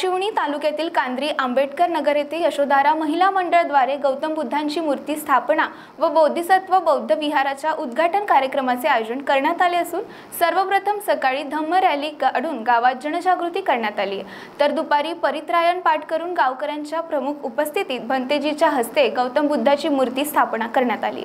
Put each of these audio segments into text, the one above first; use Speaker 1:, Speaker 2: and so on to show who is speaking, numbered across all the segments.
Speaker 1: शिवणी तालुक्यातील कांद्री आंबेडकर नगर येथे यशोदारा महिला मंडळद्वारे गौतम बुद्धांची मूर्ती स्थापना व बौद्धिसत्व बौद्ध विहाराच्या उद्घाटन कार्यक्रमाचे आयोजन करण्यात आले असून सर्वप्रथम सकाळी धम्म रॅली काढून गावात जनजागृती करण्यात आली तर दुपारी परित्रायण पाठ करून गावकऱ्यांच्या प्रमुख उपस्थितीत भंतेजीच्या हस्ते गौतम बुद्धाची मूर्ती स्थापना करण्यात आली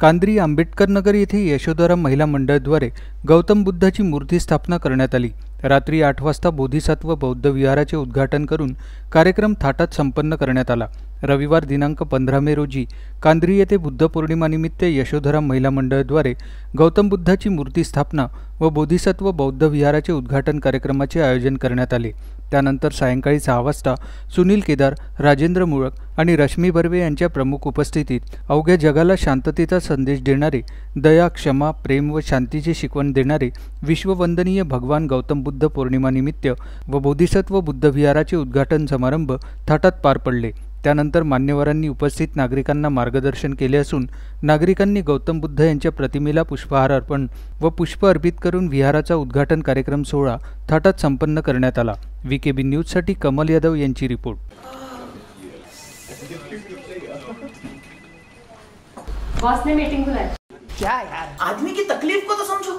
Speaker 2: कांद्री आंबेडकर नगर येथे यशोधारा महिला मंडळद्वारे गौतम बुद्धाची मूर्ती स्थापना करण्यात आली रात्री आठ वाजता बोधिसत्व बौद्ध विहाराचे उद्घाटन करून कार्यक्रम थाटात संपन्न करण्यात आला रविवार दिनांक पंधरा मे रोजी कांद्री येथे बुद्ध पौर्णिमानिमित्त यशोधरा महिला मंडळद्वारे गौतम बुद्धाची मूर्ती स्थापना व बोधिसत्व बौद्ध विहाराचे उद्घाटन कार्यक्रमाचे आयोजन करण्यात आले त्यानंतर सायंकाळी सहा वाजता सुनील केदार राजेंद्र मुळक आणि रश्मी बर्वे यांच्या प्रमुख उपस्थितीत अवघ्या जगाला शांततेचा संदेश देणारे दया क्षमा प्रेम व शांतीची शिकवण देणारे विश्ववंदनीय भगवान गौतम बुद्ध पौर्णिमानिमित्त व बोधिसत्व विहाराचे उद्घाटन समारंभ थाटात पार पडले त्यानंतर मान्यवरांनी उपस्थित नागरिकांना मार्गदर्शन केले असून नागरिकांनी गौतम बुद्ध यांच्या प्रतिमेला पुष्पहार अर्पण व पुष्प अर्पित करून विहाराचा उद्घाटन कार्यक्रम सोहळा थाटात संपन्न करण्यात आला व्ही के बी न्यूजसाठी कमल यादव यांची रिपोर्ट
Speaker 1: बॉस ने मीटिंग बुलाया क्या यार आदमी की तकलीफ को तो समझो